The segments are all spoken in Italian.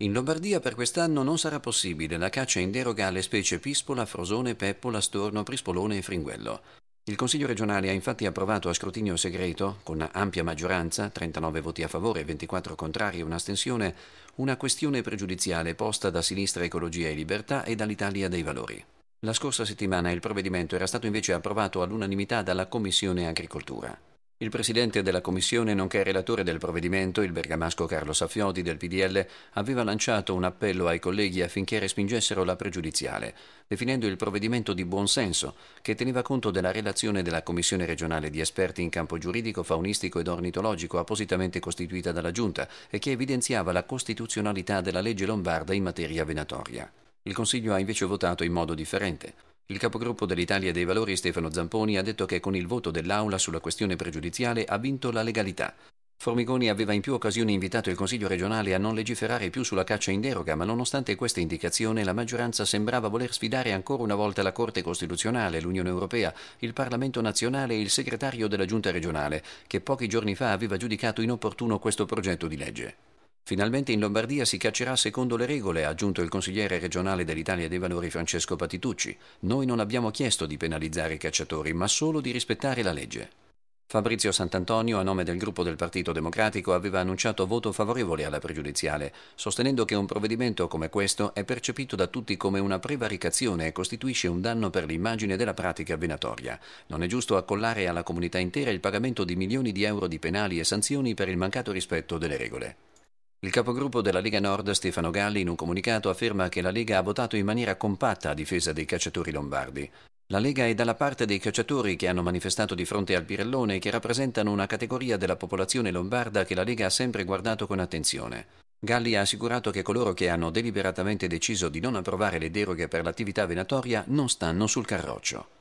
In Lombardia per quest'anno non sarà possibile la caccia in deroga alle specie pispola, frosone, peppola, storno, prispolone e fringuello. Il Consiglio regionale ha infatti approvato a scrutinio segreto, con ampia maggioranza, 39 voti a favore, 24 contrari e un'astensione, una questione pregiudiziale posta da Sinistra Ecologia e Libertà e dall'Italia dei Valori. La scorsa settimana il provvedimento era stato invece approvato all'unanimità dalla Commissione Agricoltura. Il presidente della commissione, nonché relatore del provvedimento, il bergamasco Carlo Saffioti del PDL, aveva lanciato un appello ai colleghi affinché respingessero la pregiudiziale, definendo il provvedimento di buonsenso, che teneva conto della relazione della commissione regionale di esperti in campo giuridico, faunistico ed ornitologico appositamente costituita dalla Giunta e che evidenziava la costituzionalità della legge lombarda in materia venatoria. Il Consiglio ha invece votato in modo differente. Il capogruppo dell'Italia dei Valori Stefano Zamponi ha detto che con il voto dell'Aula sulla questione pregiudiziale ha vinto la legalità. Formigoni aveva in più occasioni invitato il Consiglio regionale a non legiferare più sulla caccia in deroga, ma nonostante questa indicazione la maggioranza sembrava voler sfidare ancora una volta la Corte Costituzionale, l'Unione Europea, il Parlamento nazionale e il segretario della Giunta regionale, che pochi giorni fa aveva giudicato inopportuno questo progetto di legge. Finalmente in Lombardia si caccerà secondo le regole, ha aggiunto il consigliere regionale dell'Italia dei Valori Francesco Patitucci. Noi non abbiamo chiesto di penalizzare i cacciatori, ma solo di rispettare la legge. Fabrizio Santantonio, a nome del gruppo del Partito Democratico, aveva annunciato voto favorevole alla pregiudiziale, sostenendo che un provvedimento come questo è percepito da tutti come una prevaricazione e costituisce un danno per l'immagine della pratica venatoria. Non è giusto accollare alla comunità intera il pagamento di milioni di euro di penali e sanzioni per il mancato rispetto delle regole. Il capogruppo della Lega Nord, Stefano Galli, in un comunicato afferma che la Lega ha votato in maniera compatta a difesa dei cacciatori lombardi. La Lega è dalla parte dei cacciatori che hanno manifestato di fronte al Pirellone e che rappresentano una categoria della popolazione lombarda che la Lega ha sempre guardato con attenzione. Galli ha assicurato che coloro che hanno deliberatamente deciso di non approvare le deroghe per l'attività venatoria non stanno sul carroccio.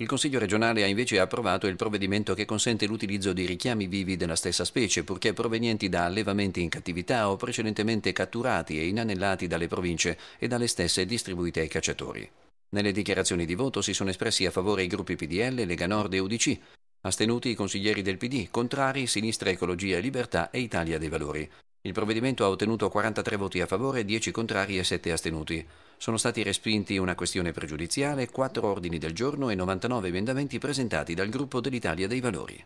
Il Consiglio regionale ha invece approvato il provvedimento che consente l'utilizzo di richiami vivi della stessa specie, purché provenienti da allevamenti in cattività o precedentemente catturati e inanellati dalle province e dalle stesse distribuite ai cacciatori. Nelle dichiarazioni di voto si sono espressi a favore i gruppi PDL, Lega Nord e UDC, astenuti i consiglieri del PD, contrari Sinistra Ecologia e Libertà e Italia dei Valori. Il provvedimento ha ottenuto 43 voti a favore, 10 contrari e 7 astenuti. Sono stati respinti una questione pregiudiziale, 4 ordini del giorno e 99 emendamenti presentati dal gruppo dell'Italia dei Valori.